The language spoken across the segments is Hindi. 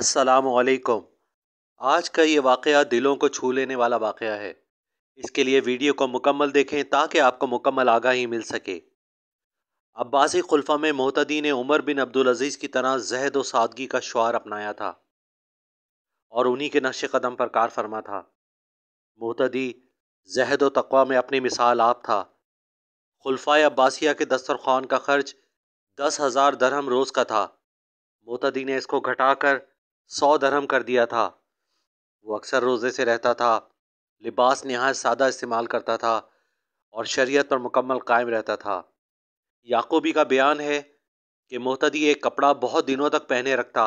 असलकुम आज का ये वाक़ दिलों को छू लेने वाला वाक़ है इसके लिए वीडियो को मुकम्मल देखें ताकि आपको मुकम्मल आगाही मिल सके अब्बासी खुलफा में मोहतदी ने उमर बिन अब्दुल अजीज़ की तरह जहद व सादगी का शुआर अपनाया था और उन्हीं के नक्श कदम पर कार फरमा था मोहतदी जहद व तकवा में अपनी मिसाल आप था खुलफा अब्बासिया के दस्तरखान का खर्च दस हज़ार दरहम रोज़ का था मोहतदी ने इसको घटाकर सौ धर्म कर दिया था वो अक्सर रोज़े से रहता था लिबास नहाय सादा इस्तेमाल करता था और शरीयत पर मुकम्मल कायम रहता था याकूबी का बयान है कि मोहतदी एक कपड़ा बहुत दिनों तक पहने रखता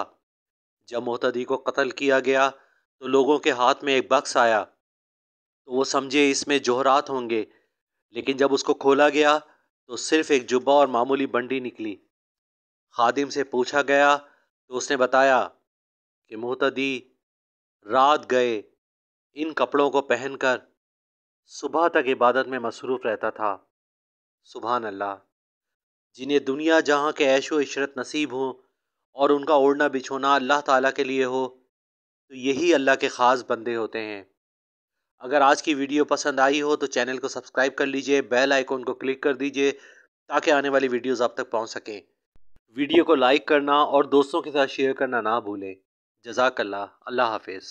जब मोहतदी को कत्ल किया गया तो लोगों के हाथ में एक बक्स आया तो वो समझे इसमें जोहरात होंगे लेकिन जब उसको खोला गया तो सिर्फ एक जुब्बा और मामूली बंडी निकली खादिम से पूछा गया तो उसने बताया कि मोहतदी रात गए इन कपड़ों को पहनकर सुबह तक इबादत में मसरूफ़ रहता था सुबह अल्लाह जिन्हें दुनिया जहाँ के ऐशो इशरत नसीब हो और उनका ओढ़ना बिछोना अल्लाह ताला के लिए हो तो यही अल्लाह के ख़ास बंदे होते हैं अगर आज की वीडियो पसंद आई हो तो चैनल को सब्सक्राइब कर लीजिए बेल आइकॉन को क्लिक कर दीजिए ताकि आने वाली वीडियोज़ आप तक पहुँच सकें वीडियो को लाइक करना और दोस्तों के साथ शेयर करना ना भूलें جزاك الله اللہ حافظ